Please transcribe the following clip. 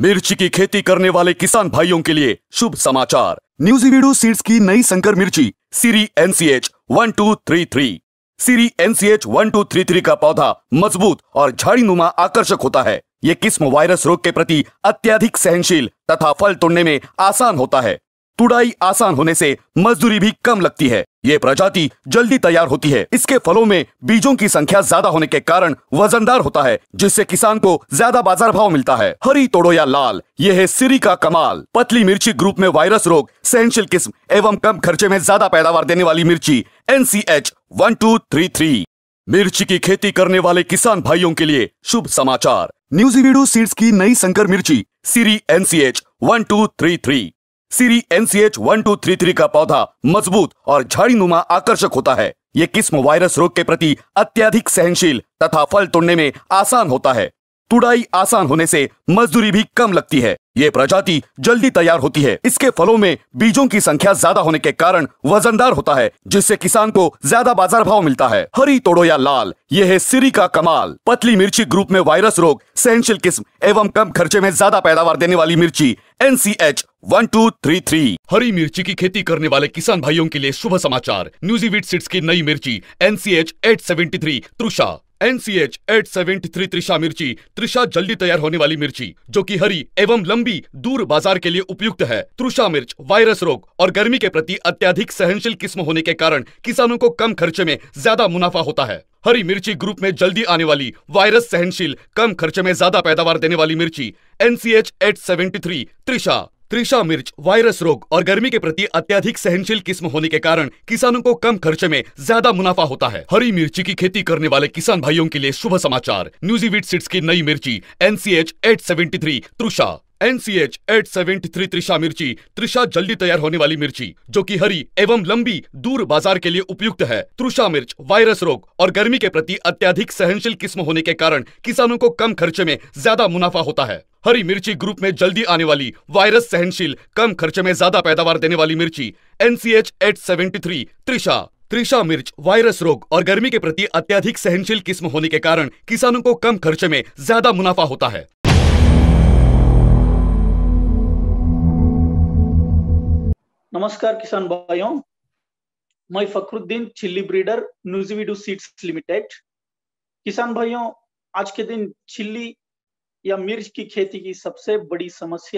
मिर्च की खेती करने वाले किसान भाइयों के लिए शुभ समाचार न्यूजीवीडो सीड्स की नई संकर मिर्ची सीरी NCH one two three three सीरी NCH one two three three का पौधा मजबूत और झाड़ी नुमा आकर्षक होता है ये किस्म वायरस रोग के प्रति अत्यधिक सहनशील तथा फल तोड़ने में आसान होता है तुड़ाई आसान होने से मजदूरी भी कम लगती है ये प्रजाति जल्दी तैयार होती है इसके फलों में बीजों की संख्या ज्यादा होने के कारण वजनदार होता है जिससे किसान को ज्यादा बाजार भाव मिलता है हरी तोड़ो या लाल यह है सिरी का कमाल पतली मिर्ची ग्रुप में वायरस रोग सहनशील किस्म एवं कम खर्चे में ज्यादा पैदावार देने वाली मिर्ची N C H one two three three मिर्ची की खेती करने वाले किसान भाइयों के लिए शुभ समाचार न्यूजीवीडू सीड्स की नई संकर मिर्ची सीरी H one two three three सीरी NCH one two three three का पौधा मजबूत और झाड़ी नुमा आकर्षक होता है ये किस्म वायरस रोग के प्रति अत्यधिक सहनशील तथा फल तोड़ने में आसान होता है तुड़ाई आसान होने से मजदूरी भी कम लगती है ये प्रजाति जल्दी तैयार होती है इसके फलों में बीजों की संख्या ज्यादा होने के कारण वजनदार होता है जिससे किसान को ज्यादा बाजार भाव मिलता है हरी तोड़ो या लाल ये है सिरी का कमाल पतली मिर्ची ग्रुप में वायरस रोग सहनशील किस्म एवं कम खर्चे में ज्यादा पैदावार देने वाली मिर्ची NCH one two three three हरी मिर्ची की खेती करने वाले किसान भाइयों के लिए शुभ समाचार न्यूजीवीट सीड्स की नई मिर्ची NCH eight seventy three Trisha NCH eight seventy three Trisha मिर्ची त्रिशा जल्दी तैयार होने वाली मिर्ची जो कि हरी एवं लंबी दूर बाजार के लिए उपयुक्त है त्रुषा मिर्च वायरस रोग और गर्मी के प्रति अत्याधिक सहनशील किस्म होने के कारण किसानों को कम खर्चे में ज्यादा मुनाफा होता है हरी मिर्ची ग्रुप में जल्दी आने वाली वायरस सहनशील कम खर्चे में ज्यादा पैदावार देने वाली मिर्ची NCH eight seventy three Trisha Trisha मिर्च वायरस रोग और गर्मी के प्रति अत्याधिक सहनशील किस्म होने के कारण किसानों को कम खर्चे में ज्यादा मुनाफा होता है हरी मिर्ची की खेती करने वाले किसान भाइयों के लिए शुभ समाचार न्यूजीवीट सीड्स की नई मिर्ची NCH eight seventy three Trisha NCH eight seventy three Trisha मिर्ची त्रिशा जल्दी तैयार होने वाली मिर्ची जो कि हरी एवं लंबी दूर बाजार के लिए उपयुक्त है त्रुषा मिर्च वायरस रोग और गर्मी के प्रति अत्याधिक सहनशील किस्म होने के कारण किसानों को कम खर्चे में ज्यादा मुनाफा होता है हरी मिर्ची ग्रुप में जल्दी आने वाली वायरस सहनशील कम खर्चे में ज्यादा पैदावार देने वाली मिर्ची NCH eight seventy three Trisha Trisha मिर्च वायरस रोग और गर्मी के प्रति अत्यधिक सहनशील किस्म होने के कारण किसानों को कम खर्चे में ज्यादा मुनाफा होता है नमस्कार किसान भाइयों मैं Fakhruddin chilli breeder Nuziveedu seeds limited किसान भाइयों आज के दिन चिल्ली या मिर्च की खेती की सबसे बड़ी समस्या